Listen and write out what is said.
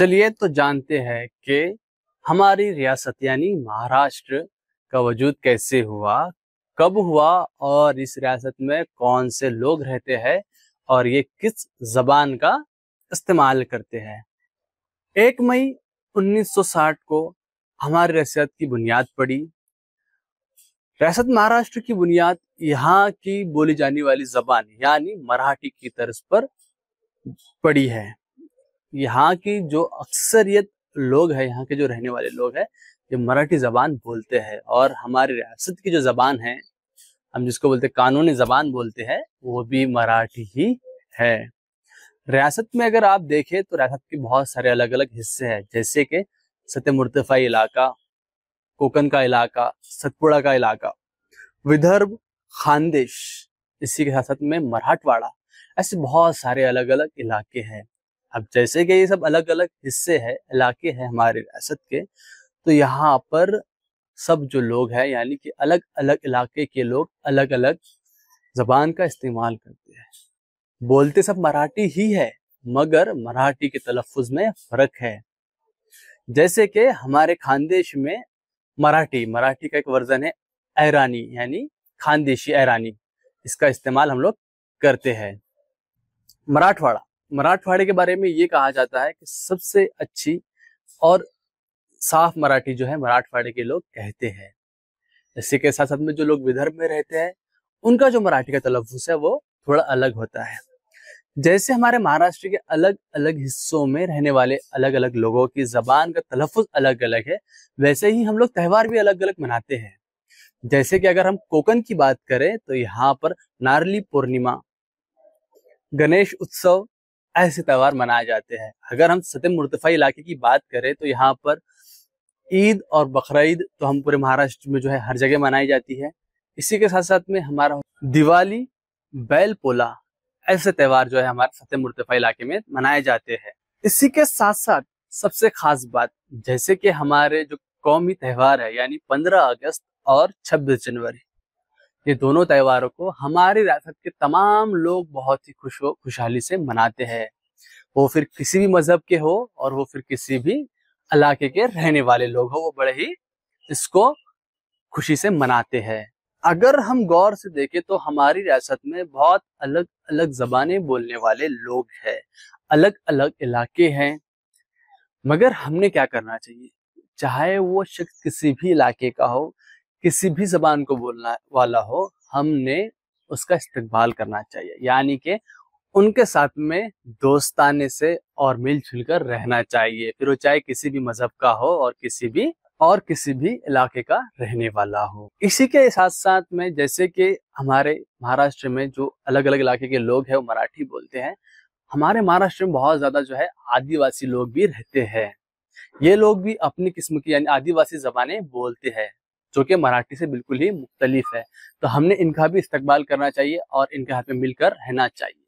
चलिए तो जानते हैं कि हमारी रियासत यानी महाराष्ट्र का वजूद कैसे हुआ कब हुआ और इस रियासत में कौन से लोग रहते हैं और ये किस जबान का इस्तेमाल करते हैं एक मई 1960 को हमारी रियासत की बुनियाद पड़ी रियासत महाराष्ट्र की बुनियाद यहाँ की बोली जाने वाली जबान यानी मराठी की तर्ज पर पड़ी है यहाँ की जो अक्सरियत लोग है यहाँ के जो रहने वाले लोग हैं ये मराठी ज़बान बोलते हैं और हमारी रियासत की जो ज़बान है हम जिसको बोलते हैं कानूनी ज़बान बोलते हैं वो भी मराठी ही है रियासत में अगर आप देखें तो रियासत के बहुत सारे अलग अलग हिस्से हैं जैसे कि सत्य मुर्तफाई इलाका कोकन का इलाका सतपुड़ा का इलाका विदर्भ खानदेश इसी के साथ में मराठवाड़ा ऐसे बहुत सारे अलग अलग इलाके हैं अब जैसे कि ये सब अलग अलग हिस्से हैं इलाके हैं हमारे रियासत के तो यहाँ पर सब जो लोग हैं यानी कि अलग अलग इलाके के लोग अलग अलग जबान का इस्तेमाल करते हैं बोलते सब मराठी ही है मगर मराठी के तलफ़ में फ़र्क है जैसे कि हमारे खानदेश में मराठी मराठी का एक वर्जन है ऐरानी यानी खानदेशी ऐरानी इसका इस्तेमाल हम लोग करते हैं मराठवाड़ा मराठवाड़े के बारे में ये कहा जाता है कि सबसे अच्छी और साफ मराठी जो है मराठवाड़े के लोग कहते हैं इसी के साथ साथ में जो लोग विदर्भ में रहते हैं उनका जो मराठी का तलफुज है वो थोड़ा अलग होता है जैसे हमारे महाराष्ट्र के अलग अलग हिस्सों में रहने वाले अलग अलग लोगों की जबान का तलफुज अलग अलग है वैसे ही हम लोग त्यौहार भी अलग अलग मनाते हैं जैसे कि अगर हम कोकन की बात करें तो यहाँ पर नारली पूर्णिमा गणेश उत्सव ऐसे त्यौहार मनाए जाते हैं अगर हम सतम मुर्तफ़ा इलाके की बात करें तो यहाँ पर ईद और बकर तो हम पूरे महाराष्ट्र में जो है हर जगह मनाई जाती है इसी के साथ साथ में हमारा दिवाली बैल पोला ऐसे त्यौहार जो है हमारे सतह मुर्तफ़ा इलाके में मनाए जाते हैं इसी के साथ साथ सबसे खास बात जैसे कि हमारे जो कौमी त्यौहार है यानी पंद्रह अगस्त और छब्बीस जनवरी ये दोनों त्योहारों को हमारी रियासत के तमाम लोग बहुत ही खुश खुशहाली से मनाते हैं वो फिर किसी भी मजहब के हो और वो फिर किसी भी इलाके के रहने वाले लोग हो वो बड़े ही इसको खुशी से मनाते हैं अगर हम गौर से देखें तो हमारी रियासत में बहुत अलग अलग जबाने बोलने वाले लोग हैं अलग अलग इलाके हैं मगर हमने क्या करना चाहिए चाहे वो शख्स किसी भी इलाके का हो किसी भी जबान को बोलना वाला हो हमने उसका इस्तेमाल करना चाहिए यानी कि उनके साथ में दोस्ताने से और मिलजुल कर रहना चाहिए फिर वो चाहे किसी भी मजहब का हो और किसी भी और किसी भी इलाके का रहने वाला हो इसी के साथ साथ में जैसे कि हमारे महाराष्ट्र में जो अलग अलग इलाके के लोग हैं वो मराठी बोलते हैं हमारे महाराष्ट्र में बहुत ज्यादा जो है आदिवासी लोग भी रहते हैं ये लोग भी अपनी किस्म की यानी आदिवासी जबाने बोलते हैं जो कि मराठी से बिल्कुल ही मुख्तलिफ है तो हमने इनका भी इस्तेबाल करना चाहिए और इनके हाथ में मिलकर रहना चाहिए